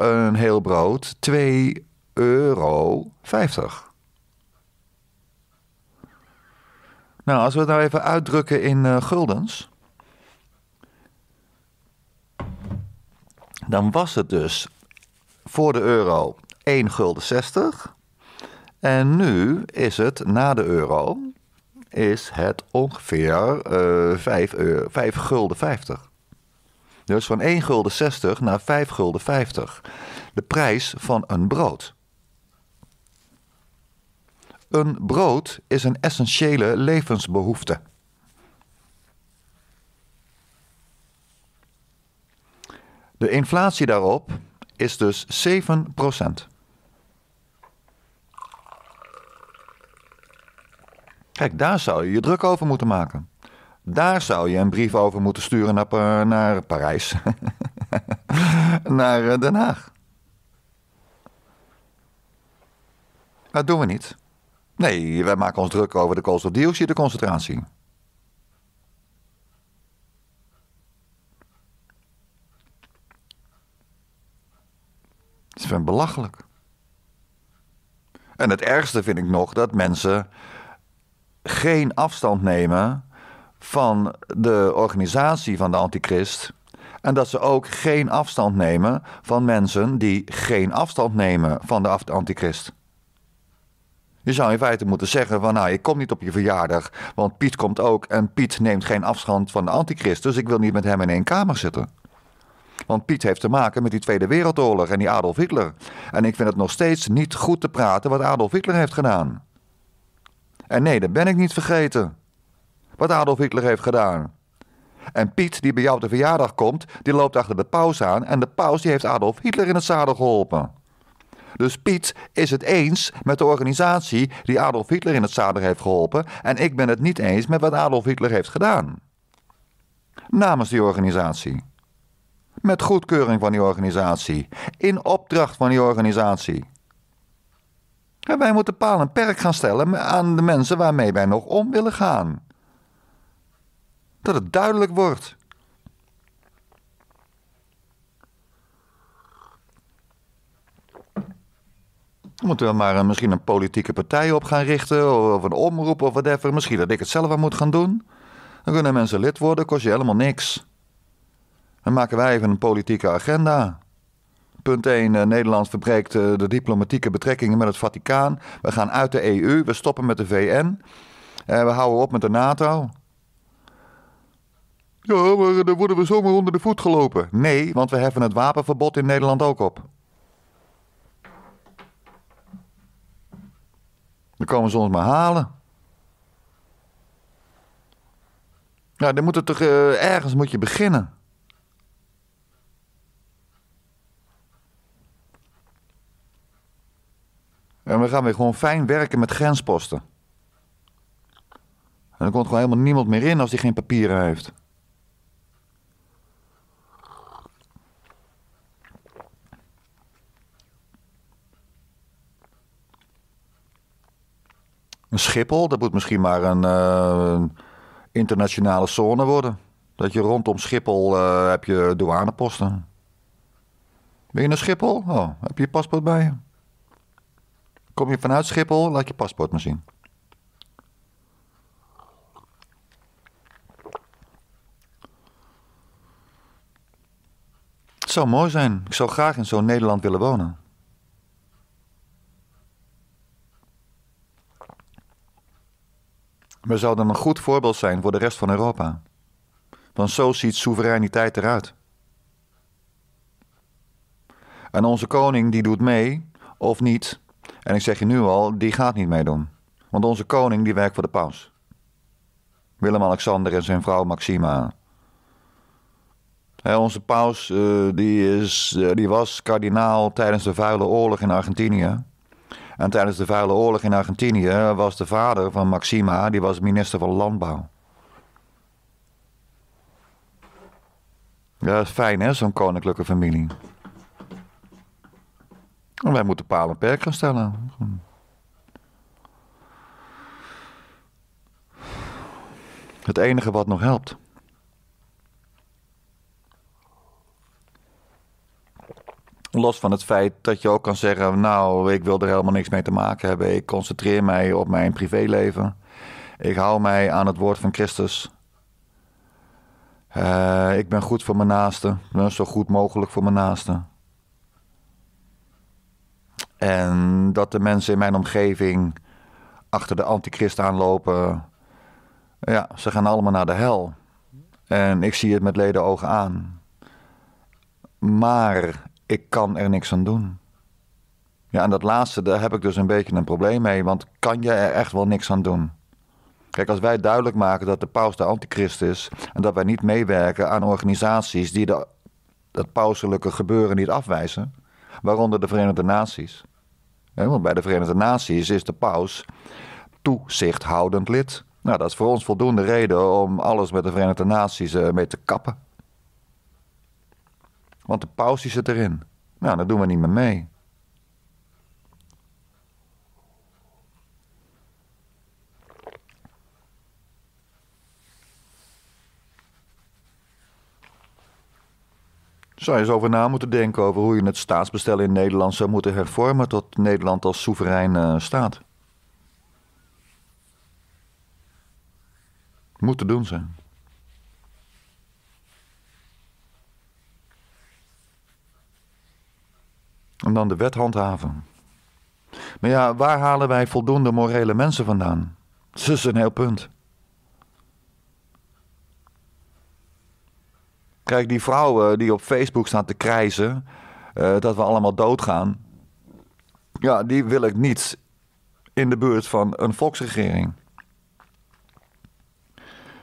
A: een heel brood 2,50 euro. Nou, als we het nou even uitdrukken in eh, guldens. dan was het dus voor de euro 1 gulden 60. En nu is het na de euro is het ongeveer uh, eh, 5, euro, 5 gulden 50. Dus van 1 gulden 60 naar 5 gulden 50. De prijs van een brood. Een brood is een essentiële levensbehoefte. De inflatie daarop is dus 7 Kijk, daar zou je je druk over moeten maken. Daar zou je een brief over moeten sturen naar, naar Parijs. naar eh, Den Haag. Dat doen we niet. Nee, wij maken ons druk over de koolstofdioxideconcentratie. Het vind ik belachelijk. En het ergste vind ik nog dat mensen geen afstand nemen van de organisatie van de antichrist. En dat ze ook geen afstand nemen van mensen die geen afstand nemen van de antichrist. Je zou in feite moeten zeggen van nou, ik kom niet op je verjaardag, want Piet komt ook en Piet neemt geen afstand van de antichrist, dus ik wil niet met hem in één kamer zitten. Want Piet heeft te maken met die Tweede Wereldoorlog en die Adolf Hitler. En ik vind het nog steeds niet goed te praten wat Adolf Hitler heeft gedaan. En nee, dat ben ik niet vergeten. Wat Adolf Hitler heeft gedaan. En Piet, die bij jou de verjaardag komt, die loopt achter de paus aan. En de paus die heeft Adolf Hitler in het zadel geholpen. Dus Piet is het eens met de organisatie die Adolf Hitler in het zadel heeft geholpen. En ik ben het niet eens met wat Adolf Hitler heeft gedaan. Namens die organisatie. Met goedkeuring van die organisatie. In opdracht van die organisatie. En wij moeten paal en perk gaan stellen aan de mensen waarmee wij nog om willen gaan. Dat het duidelijk wordt. Moeten we maar misschien een politieke partij op gaan richten, of een omroep of whatever. Misschien dat ik het zelf aan moet gaan doen. Dan kunnen mensen lid worden, kost je helemaal niks. Dan maken wij even een politieke agenda. Punt 1. Eh, Nederland verbreekt eh, de diplomatieke betrekkingen met het Vaticaan. We gaan uit de EU. We stoppen met de VN. Eh, we houden op met de NATO. Ja, maar dan worden we zomaar onder de voet gelopen. Nee, want we heffen het wapenverbod in Nederland ook op. Dan komen ze ons maar halen. Ja, dan moet het toch ergens moet je beginnen. En we gaan weer gewoon fijn werken met grensposten. En dan komt gewoon helemaal niemand meer in als die geen papieren heeft. Een Schiphol, dat moet misschien maar een eh, internationale zone worden. Dat je rondom Schiphol uh, heb je douaneposten. Ben je naar Schiphol? Oh, heb je je paspoort bij je? Kom je vanuit Schiphol, laat je paspoort maar zien. Het zou mooi zijn. Ik zou graag in zo'n Nederland willen wonen. We zouden een goed voorbeeld zijn voor de rest van Europa. Want zo ziet soevereiniteit eruit. En onze koning die doet mee, of niet, en ik zeg je nu al, die gaat niet meedoen. Want onze koning die werkt voor de paus. Willem-Alexander en zijn vrouw Maxima. onze paus eh, die, is, eh, die was kardinaal tijdens de vuile oorlog in Argentinië. En tijdens de vuile oorlog in Argentinië was de vader van Maxima, die was minister van Landbouw. Ja, dat is fijn hè, zo'n koninklijke familie. En wij moeten paal en perk gaan stellen. Het enige wat nog helpt. Los van het feit dat je ook kan zeggen: Nou, ik wil er helemaal niks mee te maken hebben. Ik concentreer mij op mijn privéleven. Ik hou mij aan het woord van Christus. Eh, ik ben goed voor mijn naasten. zo goed mogelijk voor mijn naasten. En dat de mensen in mijn omgeving achter de antichrist aanlopen. Ja, ze gaan allemaal naar de hel. En ik zie het met leden ogen aan. Maar ik kan er niks aan doen. Ja, en dat laatste, daar heb ik dus een beetje een probleem mee. Want kan je er echt wel niks aan doen? Kijk, als wij duidelijk maken dat de paus de antichrist is... en dat wij niet meewerken aan organisaties die dat pauselijke gebeuren niet afwijzen waaronder de Verenigde Naties. Want bij de Verenigde Naties is de paus toezichthoudend lid. Nou, dat is voor ons voldoende reden om alles met de Verenigde Naties eh, mee te kappen. Want de paus zit erin. Nou, dat doen we niet meer mee. zou je eens over na moeten denken over hoe je het staatsbestel in Nederland zou moeten hervormen tot Nederland als soevereine eh, staat. Moet te doen zijn. En dan de wet handhaven. Maar ja, waar halen wij voldoende morele mensen vandaan? Dat is een heel punt. Kijk, die vrouwen die op Facebook staan te krijzen eh, dat we allemaal doodgaan. Ja, die wil ik niet in de buurt van een volksregering.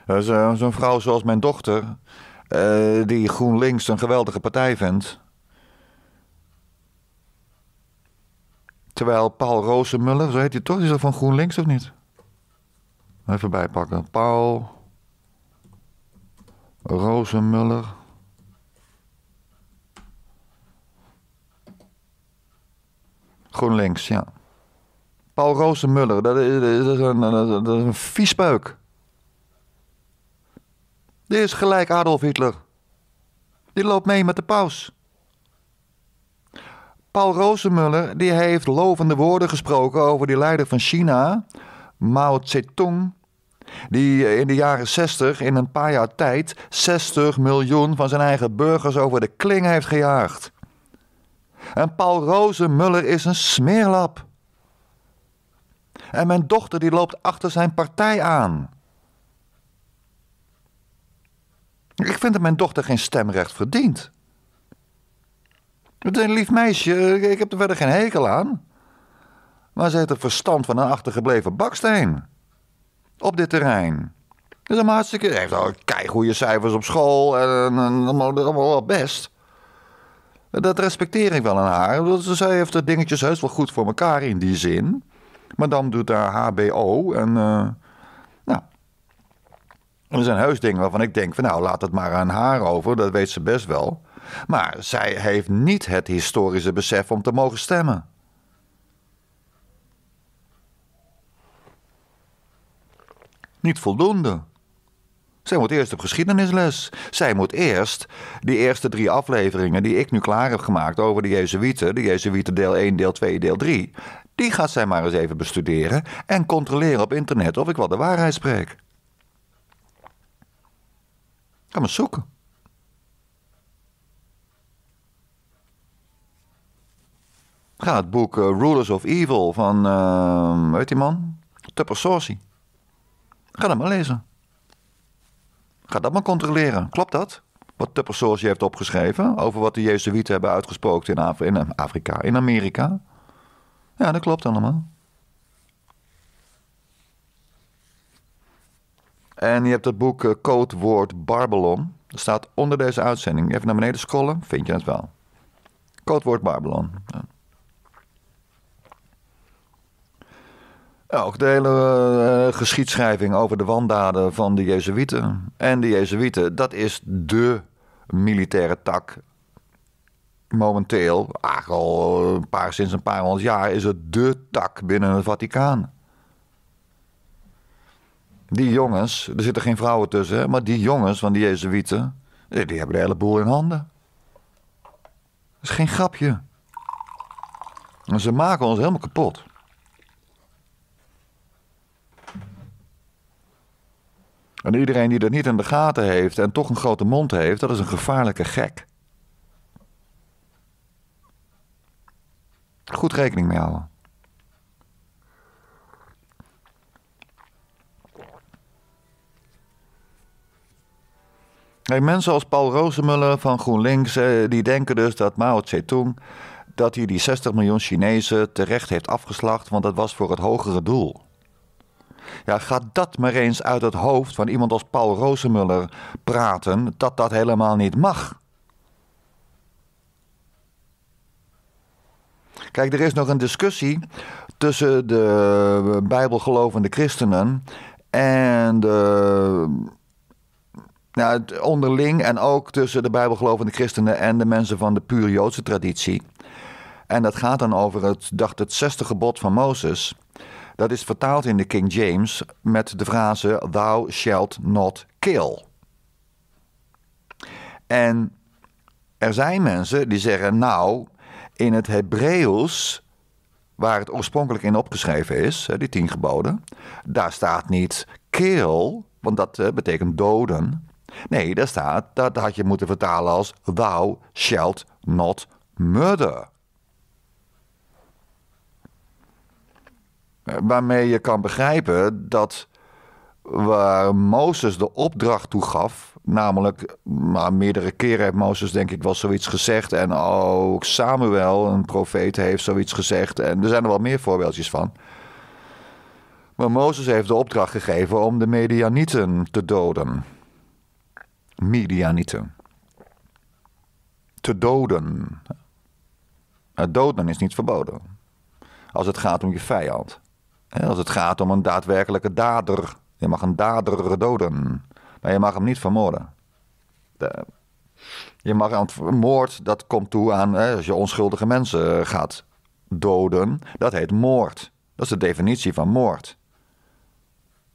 A: Uh, Zo'n vrouw zoals mijn dochter, eh, die GroenLinks een geweldige partij vindt. Terwijl Paul Rozenmuller, zo heet hij toch, is dat van GroenLinks of niet? Even bijpakken. Paul Rozenmuller. GroenLinks, ja. Paul Rozenmuller, dat is, dat is een, dat is een viespeuk. Dit is gelijk Adolf Hitler. Die loopt mee met de paus. Paul Rozenmuller die heeft lovende woorden gesproken over die leider van China, Mao Zedong, die eh, in de jaren 60 in een paar jaar tijd 60 miljoen van zijn eigen burgers over de kling heeft gejaagd. En Paul Rozenmuller is een smeerlap. En mijn dochter die loopt achter zijn partij aan. Ik vind dat mijn dochter geen stemrecht verdient. Het is een lief meisje, ik heb er verder geen hekel aan. Maar ze heeft het verstand van een achtergebleven baksteen op dit terrein. Dus is hartstikke... heeft al goede cijfers op school en, allemaal, allemaal wel best. Dat respecteer ik wel aan haar. zij heeft de dingetjes heus wel goed voor elkaar in die zin. Maar dan doet haar HBO en... Eh, nou. Er zijn heus dingen waarvan ik denk van nou, laat het maar aan haar over. Dat weet ze best wel. Maar zij heeft niet het historische besef om te mogen stemmen. niet voldoende. Zij moet eerst op geschiedenisles. Zij moet eerst die eerste drie afleveringen die ik nu klaar heb gemaakt over de Jezuïeten, de Jezuïeten deel 1, deel 2, deel 3, die gaat zij maar eens even bestuderen en controleren op internet of ik wat de waarheid spreek. Ga maar zoeken. Ga het boek eh, Rulers of Evil van, uh, weet die man? Tupper Saucy. Ga dat maar lezen. Ga dat maar controleren. Klopt dat? Wat Tupper je heeft opgeschreven over wat de Jezuïeten hebben uitgesproken in, Afrika, in Amerika. Ja, dat klopt allemaal. En je hebt het boek eh, Codewoord Babylon. Dat staat onder deze uitzending. Even naar beneden scrollen, vind je het wel. Codewoord Babylon. Ja. Ja, ook de hele eh, geschiedschrijving over de wandaden van de Jezuïeten. En de Jezuïeten, dat is de militaire tak. Momenteel, eigenlijk al eh, een paar, sinds een paar honderd jaar, is het de tak binnen het Vaticaan. Die jongens, er zitten geen vrouwen tussen, maar die jongens van de Jezuïeten, die hebben de hele boel in handen. Dat is geen grapje. En ze maken ons helemaal kapot. En iedereen die dat niet in de gaten heeft en toch een grote mond heeft, dat is een gevaarlijke gek. Goed rekening mee houden. Hey, mensen als Paul Rozemuller van GroenLinks, eh, die denken dus dat Mao Zedong dat hij die 60 miljoen Chinezen terecht heeft afgeslacht, want dat was voor het hogere doel. Ja, gaat dat maar eens uit het hoofd van iemand als Paul Rosemuller praten dat dat helemaal niet mag. Kijk, er is nog een discussie tussen de bijbelgelovende christenen en de nou, onderling en ook tussen de bijbelgelovende christenen en de mensen van de puur Joodse traditie. En dat gaat dan over het, dacht het zesde gebod van Mozes. Dat is vertaald in de King James met de frase Thou shalt not kill. En er zijn mensen die zeggen, nou, in het Hebreeuws, waar het oorspronkelijk in opgeschreven is, die tien geboden, daar staat niet kill, want dat eh, betekent doden. Nee, daar staat, dat had je moeten vertalen als Thou shalt not murder. waarmee je kan begrijpen dat waar Mozes de opdracht toe gaf, namelijk maar nou, meerdere keren heeft Mozes denk ik wel zoiets gezegd en ook Samuel, een profeet, heeft zoiets gezegd en er zijn er wel meer voorbeeldjes van. Maar Mozes heeft de opdracht gegeven om de Medianieten te doden. Medianieten. Te doden. Het doden is niet verboden. Als het gaat om je vijand. Als het gaat om een daadwerkelijke dader. Je mag een dader doden, maar je mag hem niet vermoorden. je mag aan moord, dat komt toe aan hè, als je onschuldige mensen gaat doden. Dat heet moord. Dat is de definitie van moord.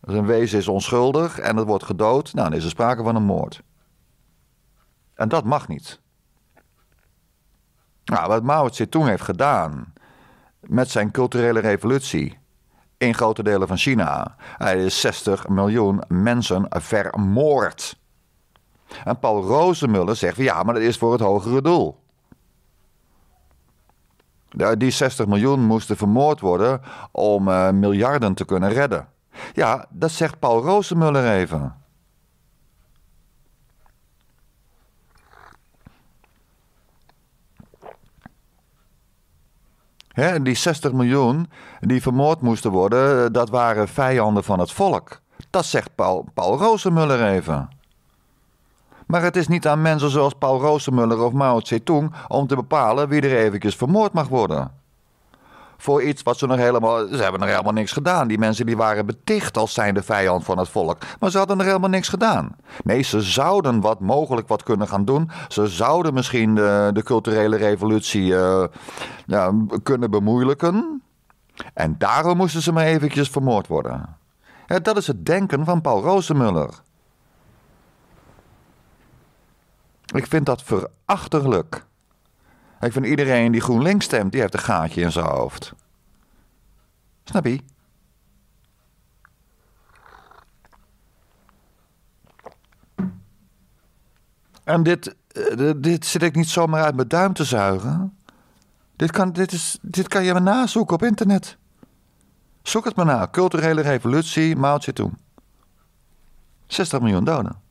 A: Als dus een wezen is onschuldig en het wordt gedood, nou, dan is er sprake van een moord. En dat mag niet. Nou, wat Mao Tse-tung heeft gedaan met zijn culturele revolutie, in grote delen van China. Hij is 60 miljoen mensen vermoord. En Paul Rozemuller zegt van ja, maar dat is voor het hogere doel. Die 60 miljoen moesten vermoord worden om eh, miljarden te kunnen redden. Ja, dat zegt Paul Rozemuller even. die 60 miljoen die vermoord moesten worden, dat waren vijanden van het volk. Dat zegt Paul, Paul even. Maar het is niet aan mensen zoals Paul Rozemuller of Mao Tse-tung om te bepalen wie er eventjes vermoord mag worden voor iets wat ze nog helemaal. Ze hebben nog helemaal niks gedaan. Die mensen die waren beticht als zijnde vijand van het volk. Maar ze hadden nog helemaal niks gedaan. Nee, ze zouden wat mogelijk wat kunnen gaan doen. Ze zouden misschien de, de culturele revolutie eh, kunnen bemoeilijken. En daarom moesten ze maar eventjes vermoord worden. dat is het denken van Paul Rozemuller. Ik vind dat verachterlijk. Ik vind iedereen die GroenLinks stemt, die heeft een gaatje in zijn hoofd. Snap je? En dit, eh, dit zit ik niet zomaar uit mijn duim te zuigen. Dit kan, dit is, dit kan je maar nazoeken op internet. Zoek het maar na. Culturele revolutie, Mao Zedong. 60 miljoen doden.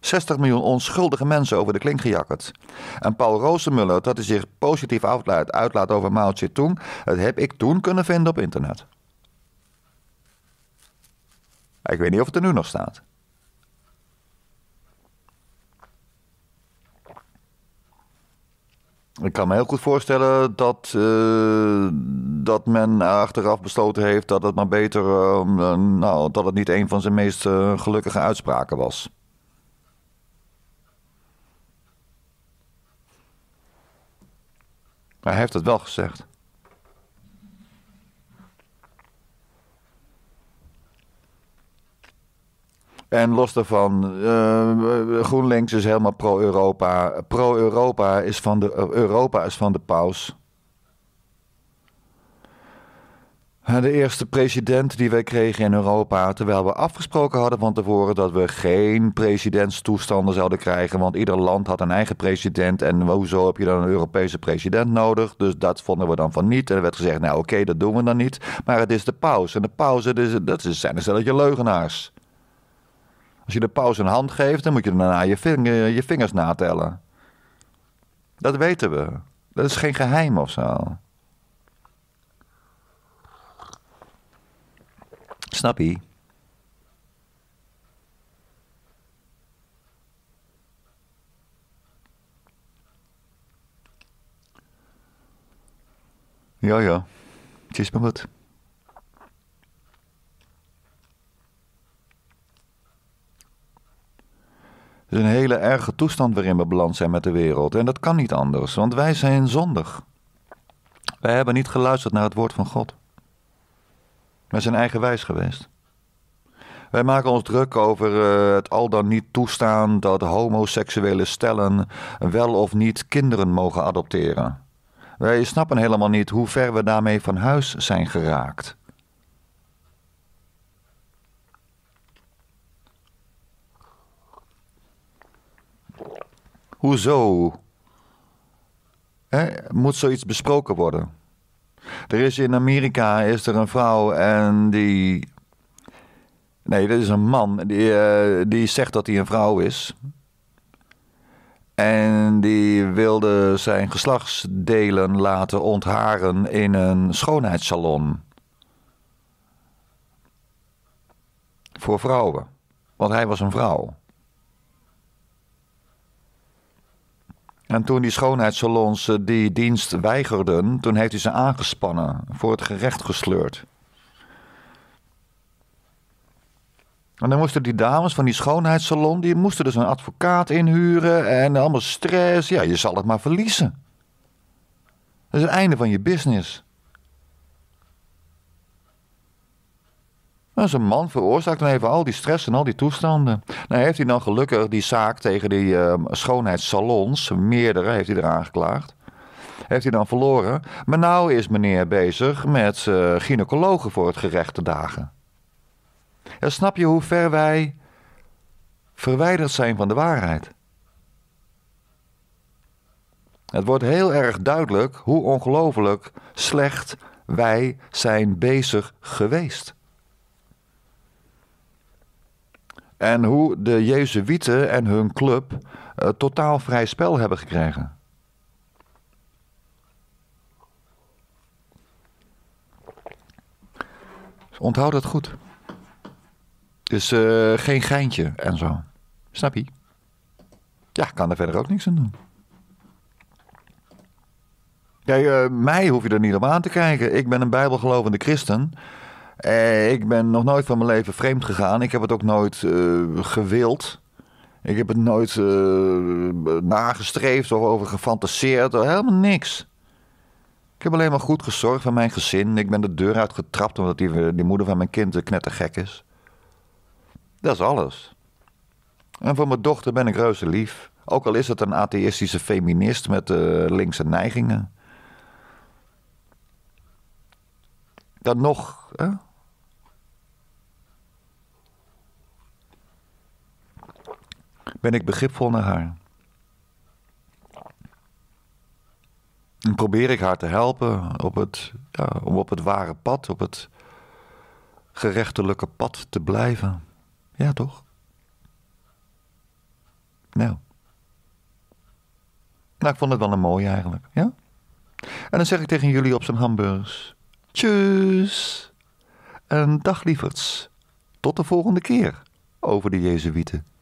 A: 60 miljoen onschuldige mensen over de klink gejakkerd. En Paul Roosemuller, dat hij zich positief uitlaat, uitlaat over Mao Zedong, dat heb ik toen kunnen vinden op internet. Ik weet niet of het er nu nog staat. Ik kan me heel goed voorstellen dat, eh, dat men achteraf besloten heeft dat het maar beter, eh, eh, nou, dat het niet een van zijn meest gelukkige uitspraken was. Maar hij heeft dat wel gezegd. En los daarvan, eh, GroenLinks is helemaal pro-Europa. Pro-Europa is, van de, Europa is van de paus. De eerste president die wij kregen in Europa, terwijl we afgesproken hadden van tevoren dat we geen presidentstoestanden zouden krijgen, want ieder land had een eigen president en hoezo heb je dan een Europese president nodig? Dus dat vonden we dan van niet. En er werd gezegd, nou oké, dat doen we dan niet. Maar het is de pauze en de pauze, dat zijn een stelletje leugenaars. Als je de pauze een hand geeft, dan moet je daarna je, je vingers natellen. Dat weten we. Dat is geen geheim of zo. Snap je? Ja, ja. Het is maar wat. Het is een hele erge toestand waarin we beland zijn met de wereld. En dat kan niet anders, want wij zijn zondig. Wij hebben niet geluisterd naar het woord van God. Wij zijn eigenwijs geweest. Wij maken ons druk over eh, het al dan niet toestaan dat homoseksuele stellen wel of niet kinderen mogen adopteren. Wij snappen helemaal niet hoe ver we daarmee van huis zijn geraakt. Hoezo? moet zoiets besproken worden? Er is in Amerika is er een vrouw en die. Nee, dat is een man. Die, eh, die zegt dat hij een vrouw is. En die wilde zijn geslachtsdelen laten ontharen in een schoonheidssalon. Voor vrouwen. Want hij was een vrouw. En toen die schoonheidssalons eh, die dienst weigerden, toen heeft hij ze aangespannen, voor het gerecht gesleurd. En dan moesten die dames van die schoonheidssalon, die moesten dus een advocaat inhuren en allemaal stress. Ja, je zal het maar verliezen. Dat is het einde van je business. Nou, zijn man veroorzaakt dan even al die stress en al die toestanden. Nou heeft hij dan gelukkig die zaak tegen die ehm, schoonheidssalons, meerdere heeft hij eraan geklaagd. Heeft hij dan verloren. Maar nou is meneer bezig met uh, gynaecologen voor het gerecht te dagen. snap je hoe ver wij verwijderd zijn van de waarheid? Het wordt heel erg duidelijk hoe ongelooflijk slecht wij zijn bezig geweest. En hoe de Jezuïeten en hun club eh, totaal vrij spel hebben gekregen. Dus onthoud dat goed. Dus uh, geen geintje en zo. Snap je? Ja, kan er verder ook niks aan doen. Jij, eh, mij hoef je er niet op aan te kijken. Ik ben een bijbelgelovende christen. Eh, ik ben nog nooit van mijn leven vreemd gegaan. Ik heb het ook nooit eh, gewild. Ik heb het nooit eh, nagestreefd of over gefantaseerd. Of helemaal niks. Ik heb alleen maar goed gezorgd voor mijn gezin. Ik ben de deur uit getrapt omdat die, die moeder van mijn kind knettergek is. Dat is alles. En voor mijn dochter ben ik reuze lief. Ook al is het een atheïstische feminist met uh, linkse neigingen. Dan nog, hè? ben ik begripvol naar haar. En probeer ik haar te helpen op het, om op het ware pad, op het gerechtelijke pad te blijven. Ja, toch? Nou. Nou, ik vond het wel een mooi eigenlijk, ja? En dan zeg ik tegen jullie op zijn hamburgers: Tjus! En dag lieverds. Tot de volgende keer over de Jezuïeten.